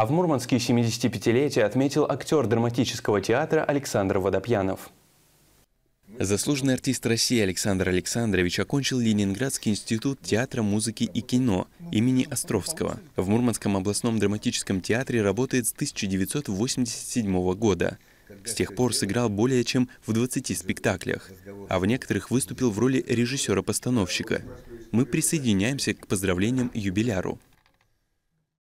А в Мурманске 75-летие отметил актер драматического театра Александр Водопьянов. Заслуженный артист России Александр Александрович окончил Ленинградский институт театра, музыки и кино имени Островского. В Мурманском областном драматическом театре работает с 1987 года. С тех пор сыграл более чем в 20 спектаклях, а в некоторых выступил в роли режиссера-постановщика. Мы присоединяемся к поздравлениям юбиляру.